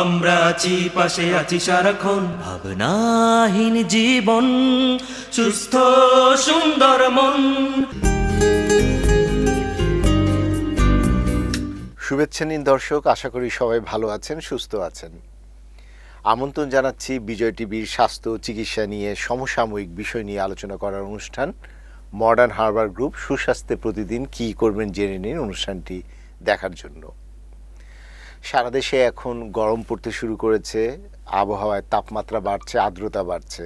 আমরা আছি পাশে আছি সারাক্ষণ ভাবনাহীন জীবন সুস্থ সুন্দর মন শুভেচ্ছা নিন দর্শক আশা করি সবাই ভালো আছেন সুস্থ আছেন আমন্ত্রণ জানাচ্ছি বিজয় টিভির স্বাস্থ্য চিকিৎসা নিয়ে সমসাময়িক বিষয় নিয়ে আলোচনা করার অনুষ্ঠান মডার্ন হারবার গ্রুপ সুস্বাস্থ্যে প্রতিদিন কি করবেন জেনে নিন অনুষ্ঠানটি দেখার জন্য সারা দেশে এখন গরম পড়তে শুরু করেছে আবহাওয়ায় তাপমাত্রা বাড়ছে আর্দ্রতা বাড়ছে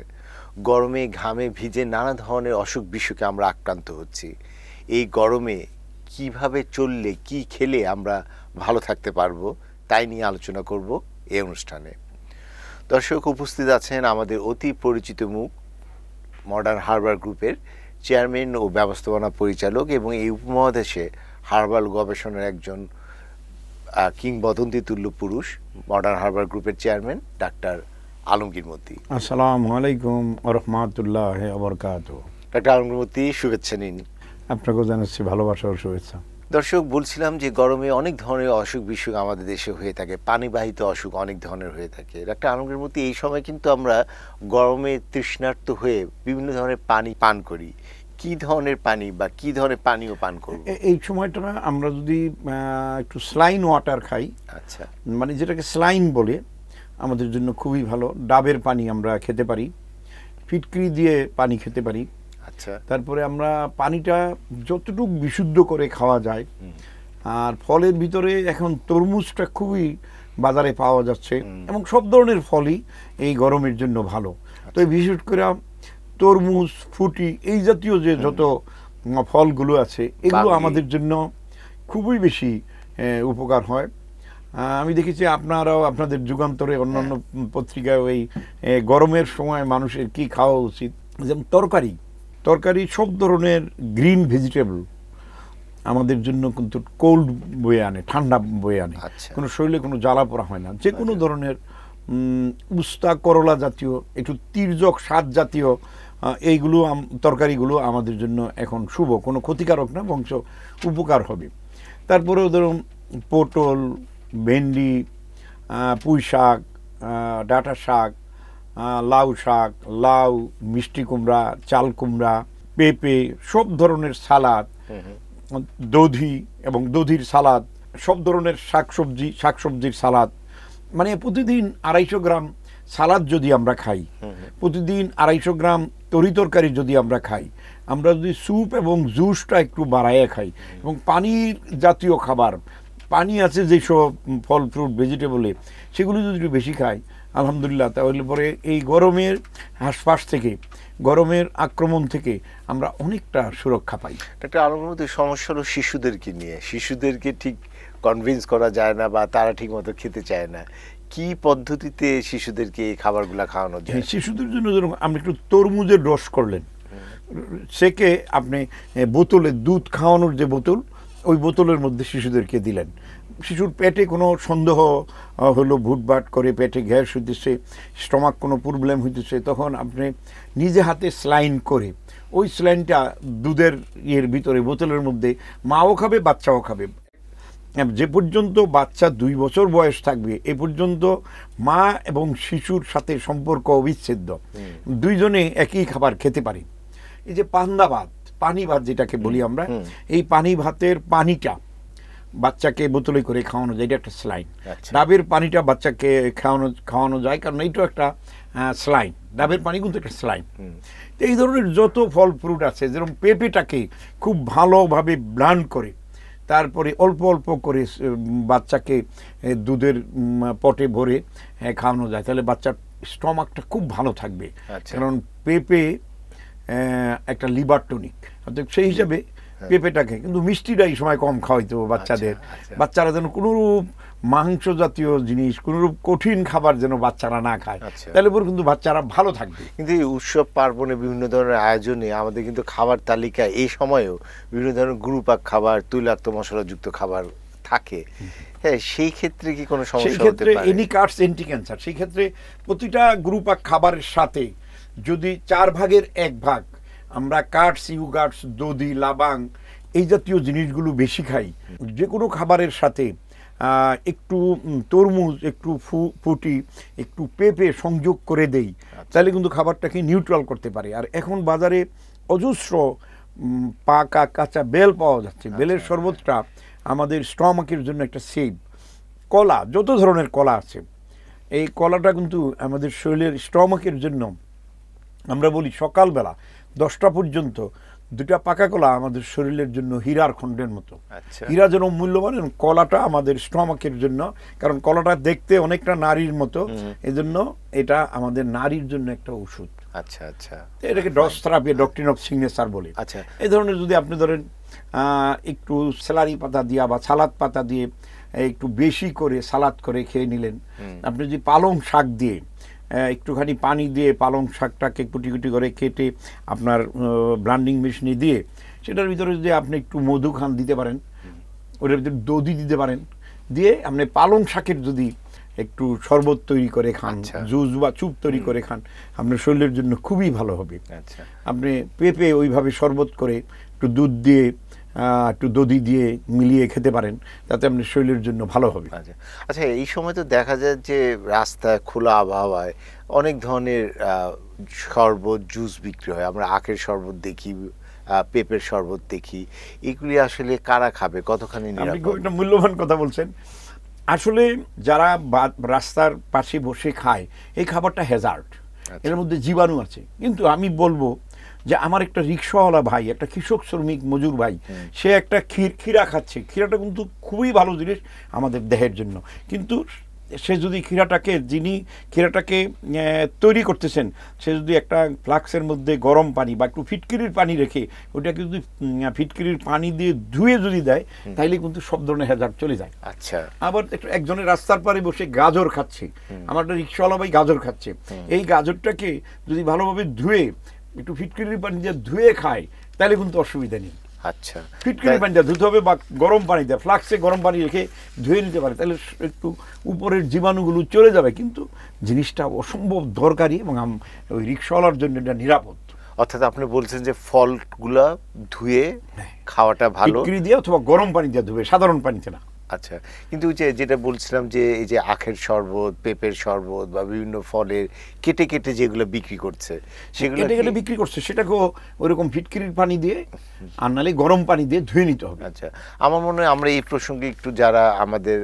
গরমে ঘামে ভিজে নানা ধরনের অসুখ বিসুখে আমরা আক্রান্ত হচ্ছি এই গরমে কিভাবে চললে কি খেলে আমরা ভালো থাকতে পারবো তাই নিয়ে আলোচনা করব এই অনুষ্ঠানে দর্শক উপস্থিত আছেন আমাদের অতি পরিচিত মুখ মডার্ন হারবার গ্রুপের চেয়ারম্যান ও ব্যবস্থাপনা পরিচালক এবং এই উপমহাদেশে হার্বাল গবেষণার একজন কিংবদন্তি তুল্য পুরুষ মডার্ন হারবার গ্রুপের চেয়ারম্যান ডাক্তার আলমগীর মতি আসসালামু আলাইকুম রহমাতুল্লাহ আবরকাত ডাক্তার আলমগীর মতি শুভেচ্ছা নিন আপনাকেও জানাচ্ছি ভালোবাসা ও শুভেচ্ছা দর্শক বলছিলাম যে গরমে অনেক ধরনের অসুখ বিসুখ আমাদের দেশে হয়ে থাকে পানিবাহিত অসুখ অনেক ধরনের হয়ে থাকে ডাক্তার আলমগীর মতি এই সময় কিন্তু আমরা গরমে তৃষ্ণার্ত হয়ে বিভিন্ন ধরনের পানি পান করি কি ধরনের পানি বা কি ধরনের পানীয় পান করব এই সময়টা আমরা যদি একটু স্লাইন ওয়াটার খাই আচ্ছা মানে যেটাকে স্লাইন বলে আমাদের জন্য খুবই ভালো ডাবের পানি আমরা খেতে পারি ফিটকরি দিয়ে পানি খেতে পারি আচ্ছা তারপরে আমরা পানিটা যতটুকু বিশুদ্ধ করে খাওয়া যায় আর ফলের ভিতরে এখন তরমুজটা খুবই বাজারে পাওয়া যাচ্ছে এবং সব ধরনের ফলই এই গরমের জন্য ভালো তো আচ্ছা। বিশেষ করে তরমুজ ফুটি এই জাতীয় যে যত ফলগুলো আছে এগুলো আমাদের জন্য খুবই বেশি উপকার হয় আমি দেখেছি আপনারাও আপনাদের যুগান্তরে অন্যান্য পত্রিকায় ওই গরমের সময় মানুষের কি খাওয়া উচিত যেমন তরকারি তরকারি সব ধরনের গ্রিন ভেজিটেবল আমাদের জন্য কিন্তু কোল্ড বয়ে আনে ঠান্ডা বয়ে আনে আচ্ছা। কোনো শরীরে কোনো জ্বালা পড়া হয় না যে কোনো আচ্ছা। ধরনের উস্তা করলা জাতীয় একটু তীর্যক স্বাদ জাতীয় এইগুলো তরকারিগুলো আমাদের জন্য এখন শুভ কোনো ক্ষতিকারক না বংশ উপকার হবে তারপরে ধরুন পটল ভেন্ডি পুঁই শাক ডাটা শাক লাউ শাক লাউ মিষ্টি কুমড়া চাল কুমড়া পেঁপে সব ধরনের সালাদ দধি এবং দধির সালাদ সব ধরনের শাকসবজি শাকসবজির সালাদ মানে প্রতিদিন আড়াইশো গ্রাম সালাদ যদি আমরা খাই প্রতিদিন আড়াইশো গ্রাম তরি তরকারি যদি আমরা খাই আমরা যদি স্যুপ এবং জুসটা একটু বাড়াইয়ে খাই এবং পানির জাতীয় খাবার পানি আছে যেসব ফল ফ্রুট ভেজিটেবলে সেগুলো যদি একটু বেশি খাই আলহামদুলিল্লাহ তাহলে পরে এই গরমের হাসপাস থেকে গরমের আক্রমণ থেকে আমরা অনেকটা সুরক্ষা পাই একটা আলোচনাতে সমস্যা হলো শিশুদেরকে নিয়ে শিশুদেরকে ঠিক কনভিন্স করা যায় না বা তারা ঠিক মতো খেতে চায় না কি পদ্ধতিতে শিশুদেরকে এই খাবারগুলো খাওয়ানো যায় হ্যাঁ, শিশুদের জন্য ধরুন আপনি একটু তরমুজের রস করলেন সেকে আপনি বোতলে দুধ খাওয়ানোর যে বোতল ওই বোতলের মধ্যে শিশুদেরকে দিলেন শিশুর পেটে কোনো সন্দেহ হলো ভুটভাট করে পেটে গ্যাস হইতেছে স্টমাক কোনো প্রবলেম হইতেছে তখন আপনি নিজে হাতে স্লাইন করে ওই স্লাইনটা দুধের ইয়ের ভিতরে বোতলের মধ্যে মাও খাবে বাচ্চাও খাবে হ্যাঁ, যে পর্যন্ত বাচ্চা দুই বছর বয়স থাকবে এ পর্যন্ত মা এবং শিশুর সাথে সম্পর্ক অবিচ্ছেদ্য দুইজনে একই খাবার খেতে পারি এই যে পান্দা ভাত পানি ভাত যেটাকে বলি আমরা এই পানি ভাতের পানিটা বাচ্চাকে বোতলে করে খাওয়ানো যায় এটা একটা স্লাইন আচ্ছা। ডাবের পানিটা বাচ্চাকে খাওয়ানো খাওয়ানো যায় কারণ এইটাও একটা স্লাইন ডাবের পানি কিন্তু একটা স্লাইন এই ধরনের যত ফল ফ্রুট আছে যেরকম পেঁপেটাকে খুব ভালোভাবে ব্লান্ড করে তারপরে অল্প অল্প করে বাচ্চাকে দুধের পটে ভরে খাওয়ানো যায় তাহলে বাচ্চার স্টমাকটা খুব ভালো থাকবে আচ্ছা। কারণ পেঁপে একটা লিভার টনিক সেই হিসাবে হ্যাঁ। পেঁপেটাকে কিন্তু মিষ্টিটা এই সময় কম খাওয়াইতো আচ্ছা, বাচ্চাদের আচ্ছা। বাচ্চারা যেন কোনোরূপ মাংস জাতীয় জিনিস কোনোরূপ কঠিন খাবার যেন বাচ্চারা না খায় আচ্ছা। তাহলে পরে কিন্তু বাচ্চারা ভালো থাকবে কিন্তু এই উৎসব পার্বণে বিভিন্ন ধরনের আয়োজনে আমাদের কিন্তু খাবার তালিকা এই সময়েও বিভিন্ন ধরনের গুরুপাক খাবার তৈলাক্ত মশলাযুক্ত খাবার থাকে হ্যাঁ সেই ক্ষেত্রে কি কোনো সমস্যা হতে পারে এনি কার্স এন্টি ক্যান্সার সেই ক্ষেত্রে প্রতিটা গ্রুপাক খাবারের সাথে যদি চার ভাগের এক ভাগ আমরা কাটস ইউগাটস দধি লাবাং এই জাতীয় জিনিসগুলো বেশি খাই যে কোনো খাবারের সাথে একটু তরমুজ একটু ফুটি একটু পেঁপে সংযোগ করে দেই আচ্ছা। তাহলে কিন্তু খাবারটাকে নিউট্রাল করতে পারে আর এখন বাজারে অজস্র পাকা কাঁচা বেল পাওয়া যাচ্ছে আচ্ছা। বেলের শরবতটা আমাদের স্টমাকের জন্য একটা সেভ কলা যত ধরনের কলা আছে এই কলাটা কিন্তু আমাদের শরীরের স্টমাকের জন্য আমরা বলি সকালবেলা দশটা পর্যন্ত দুটা পাকা কলা আমাদের শরীরের জন্য হীরার খণ্ডের মতো আচ্ছা। হীরা যেন মূল্যবান এবং কলাটা আমাদের স্টমাকের জন্য কারণ কলাটা দেখতে অনেকটা নারীর মতো এজন্য এটা আমাদের নারীর জন্য একটা ওষুধ আচ্ছা আচ্ছা এটাকে dose therapy doctrine of signature বলে আচ্ছা এই ধরনের যদি আপনি ধরেন একটু স্যালারি পাতা দিয়া বা সালাদ পাতা দিয়ে একটু বেশি করে সালাদ করে খেয়ে নিলেন আপনি যদি পালং শাক দিয়ে একটুখানি পানি দিয়ে পালং শাকটাকে কুটি কুটি করে কেটে আপনার ব্রান্ডিং মেশিনে দিয়ে সেটার ভিতরে যদি আপনি একটু মধু খান দিতে পারেন ওটার ভিতরে দধি দিতে পারেন দিয়ে আপনি পালং শাকের যদি একটু শরবত তৈরি করে খান আচ্ছা। জুস বা চুপ তৈরি করে খান আপনার শরীরের জন্য খুবই ভালো হবে আচ্ছা। আপনি পেঁপে ওইভাবে শরবত করে একটু দুধ দিয়ে একটু দধি দিয়ে মিলিয়ে খেতে পারেন তাতে আপনি শরীরের জন্য ভালো হবে আচ্ছা আচ্ছা এই সময় তো দেখা যায় যে রাস্তায় খোলা আবহাওয়ায় অনেক ধরনের শরবত জুস বিক্রি হয় আমরা আখের শরবত দেখি পেঁপের শরবত দেখি এগুলি আসলে কারা খাবে কতখানি একটা মূল্যবান কথা বলছেন আসলে যারা রাস্তার পাশে বসে খায় এই খাবারটা হ্যাজার্ড আচ্ছা। এর মধ্যে জীবাণু আছে কিন্তু আমি বলবো যে আমার একটা রিক্সাওয়ালা ভাই একটা কৃষক শ্রমিক মজুর ভাই সে একটা ক্ষীর ক্ষীরা খাচ্ছে ক্ষীরাটা কিন্তু খুবই ভালো জিনিস আমাদের দেহের জন্য কিন্তু সে যদি ক্ষীরাটাকে যিনি ক্ষীরাটাকে তৈরি করতেছেন সে যদি একটা ফ্লাক্সের মধ্যে গরম পানি বা একটু ফিটকিরির পানি রেখে ওটাকে যদি ফিটকিরির পানি দিয়ে ধুয়ে যদি দেয় তাইলে কিন্তু সব ধরনের হেজার চলে যায় আচ্ছা আবার একজনের রাস্তার পারে বসে গাজর খাচ্ছে আমার একটা রিক্সাওয়ালা ভাই গাজর খাচ্ছে এই গাজরটাকে যদি ভালোভাবে ধুয়ে একটু ফিটকিরির পানি যা ধুয়ে খায় তাহলে কিন্তু অসুবিধা নেই আচ্ছা ফিটকিরির যা ধুতে হবে বা গরম পানি দেয় ফ্লাক্সে গরম পানি রেখে ধুয়ে নিতে পারে তাহলে একটু উপরের জীবাণুগুলো চলে যাবে কিন্তু জিনিসটা অসম্ভব দরকারি এবং ওই রিক্সাওয়ালার জন্য এটা নিরাপদ অর্থাৎ আপনি বলছেন যে ফলগুলা ধুয়ে হ্যাঁ। খাওয়াটা ভালো দিয়ে অথবা গরম পানি দিয়ে ধুবে সাধারণ পানিতে না আচ্ছা কিন্তু যে যেটা বলছিলাম যে এই যে আখের শরবত পেঁপের শরবত বা বিভিন্ন ফলের কেটে কেটে যেগুলো বিক্রি করছে সেগুলো কেটে কেটে বিক্রি করছে সেটাকে ওইরকম ফিটকিরির পানি দিয়ে আর নালে গরম পানি দিয়ে ধুয়ে নিতে হবে আচ্ছা আমার মনে হয় আমরা এই প্রসঙ্গে একটু যারা আমাদের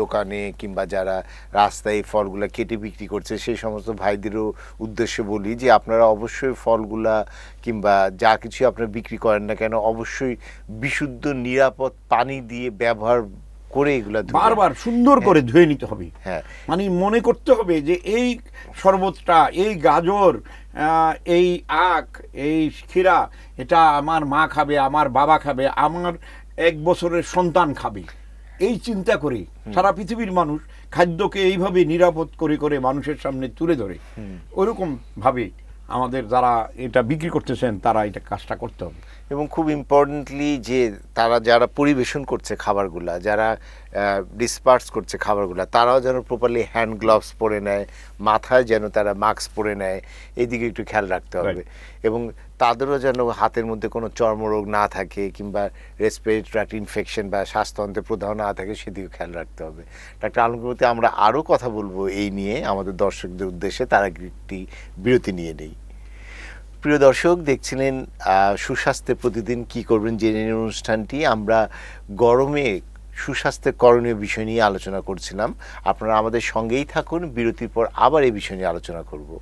দোকানে কিংবা যারা রাস্তায় এই ফলগুলো কেটে বিক্রি করছে সেই সমস্ত ভাইদেরও উদ্দেশ্যে বলি যে আপনারা অবশ্যই ফলগুলা কিংবা যা কিছু আপনারা বিক্রি করেন না কেন অবশ্যই বিশুদ্ধ নিরাপদ পানি দিয়ে ব্যবহার করে এগুলো বারবার সুন্দর হ্যাঁ। করে ধুয়ে নিতে হবে হ্যাঁ মানে মনে করতে হবে যে এই শরবতটা এই গাজর এই আখ এই ক্ষীরা এটা আমার মা খাবে আমার বাবা খাবে আমার এক বছরের সন্তান খাবে এই চিন্তা করে সারা পৃথিবীর মানুষ খাদ্যকে এইভাবে নিরাপদ করে করে মানুষের সামনে তুলে ধরে ওইরকম ভাবে আমাদের যারা এটা বিক্রি করতেছেন তারা এটা কাজটা করতে হবে এবং খুব ইম্পর্টেন্টলি যে তারা যারা পরিবেশন করছে খাবারগুলা যারা ডিসপার্স করছে খাবারগুলা তারাও যেন প্রপারলি হ্যান্ড গ্লাভস পরে নেয় মাথায় যেন তারা মাস্ক পরে নেয় এদিকে একটু খেয়াল রাখতে হবে এবং তাদেরও যেন হাতের মধ্যে কোনো চর্মরোগ না থাকে কিংবা রেসপিরেটরি ইনফেকশন বা স্বাস্থ্যতন্ত্রে প্রধান না থাকে সেদিকে খেয়াল রাখতে হবে ডাক্তার আলমগুলোতে আমরা আরও কথা বলবো এই নিয়ে আমাদের দর্শকদের উদ্দেশ্যে তারা একটি বিরতি নিয়ে নেই প্রিয় দর্শক দেখছিলেন সুস্বাস্থ্যে প্রতিদিন কি করবেন জেনে অনুষ্ঠানটি আমরা গরমে সুস্বাস্থ্য করণীয় বিষয় নিয়ে আলোচনা করছিলাম আপনারা আমাদের সঙ্গেই থাকুন বিরতির পর আবার এই বিষয় নিয়ে আলোচনা করবো